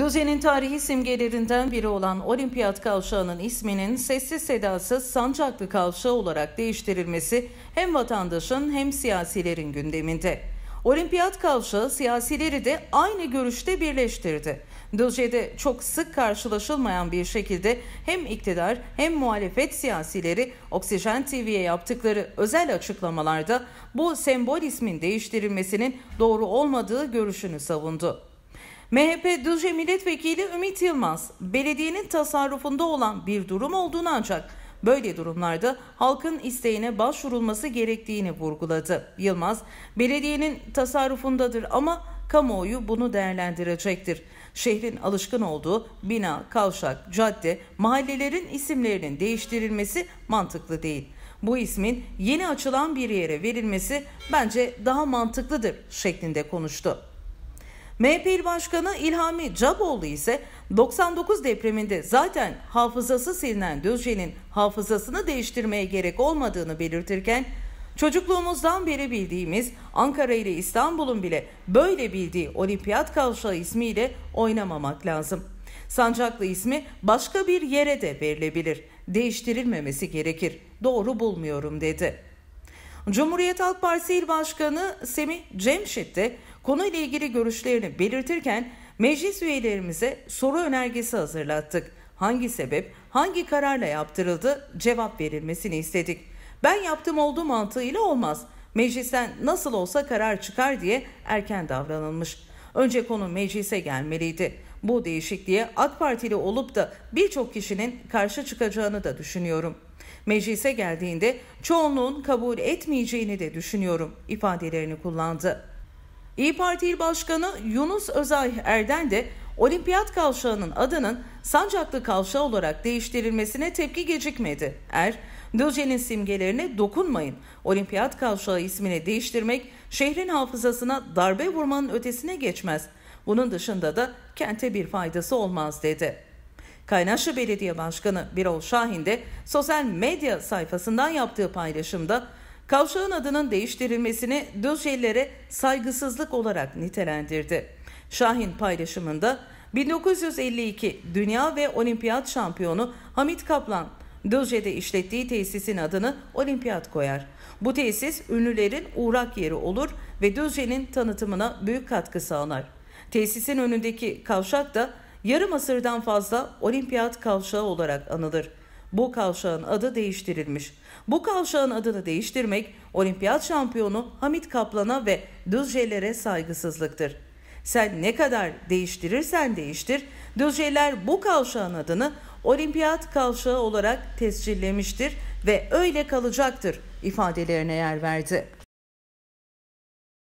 Düzenin tarihi simgelerinden biri olan Olimpiyat Kavşağı'nın isminin sessiz sedasız Sancaklı Kavşağı olarak değiştirilmesi hem vatandaşın hem siyasilerin gündeminde. Olimpiyat Kavşağı siyasileri de aynı görüşte birleştirdi. Düzce'de çok sık karşılaşılmayan bir şekilde hem iktidar hem muhalefet siyasileri Oksijen TV'ye yaptıkları özel açıklamalarda bu sembol ismin değiştirilmesinin doğru olmadığı görüşünü savundu. MHP Düzce Milletvekili Ümit Yılmaz, belediyenin tasarrufunda olan bir durum olduğunu ancak böyle durumlarda halkın isteğine başvurulması gerektiğini vurguladı. Yılmaz, belediyenin tasarrufundadır ama kamuoyu bunu değerlendirecektir. Şehrin alışkın olduğu bina, kavşak, cadde, mahallelerin isimlerinin değiştirilmesi mantıklı değil. Bu ismin yeni açılan bir yere verilmesi bence daha mantıklıdır şeklinde konuştu. MHP İl Başkanı İlhami Caboğlu ise 99 depreminde zaten hafızası silinen Düzce'nin hafızasını değiştirmeye gerek olmadığını belirtirken Çocukluğumuzdan beri bildiğimiz Ankara ile İstanbul'un bile böyle bildiği olimpiyat kavşağı ismiyle oynamamak lazım. Sancaklı ismi başka bir yere de verilebilir. Değiştirilmemesi gerekir. Doğru bulmuyorum dedi. Cumhuriyet Halk Partisi İl Başkanı Semih Cemşit de Konuyla ilgili görüşlerini belirtirken meclis üyelerimize soru önergesi hazırlattık. Hangi sebep, hangi kararla yaptırıldı cevap verilmesini istedik. Ben yaptım oldu mantığıyla olmaz. Meclisten nasıl olsa karar çıkar diye erken davranılmış. Önce konu meclise gelmeliydi. Bu değişikliğe AK Partili olup da birçok kişinin karşı çıkacağını da düşünüyorum. Meclise geldiğinde çoğunluğun kabul etmeyeceğini de düşünüyorum ifadelerini kullandı. İyi Parti İl Başkanı Yunus Özay Erden de olimpiyat kavşağının adının Sancaklı Kavşağı olarak değiştirilmesine tepki gecikmedi. Er, Düzce'nin simgelerine dokunmayın. Olimpiyat Kavşağı ismini değiştirmek şehrin hafızasına darbe vurmanın ötesine geçmez. Bunun dışında da kente bir faydası olmaz dedi. Kaynaşlı Belediye Başkanı Birol Şahin de sosyal medya sayfasından yaptığı paylaşımda Kavşağın adının değiştirilmesini Döşelilere saygısızlık olarak nitelendirdi. Şahin paylaşımında 1952 Dünya ve Olimpiyat şampiyonu Hamit Kaplan Dözce'de işlettiği tesisin adını olimpiyat koyar. Bu tesis ünlülerin uğrak yeri olur ve Dözce'nin tanıtımına büyük katkı sağlar. Tesisin önündeki kavşak da yarım asırdan fazla olimpiyat kavşağı olarak anılır bu kavşağın adı değiştirilmiş. Bu kavşağın adını değiştirmek olimpiyat şampiyonu Hamit Kaplan'a ve Düzcelere saygısızlıktır. Sen ne kadar değiştirirsen değiştir, Düzceler bu kavşağın adını olimpiyat kavşağı olarak tescillemiştir ve öyle kalacaktır ifadelerine yer verdi.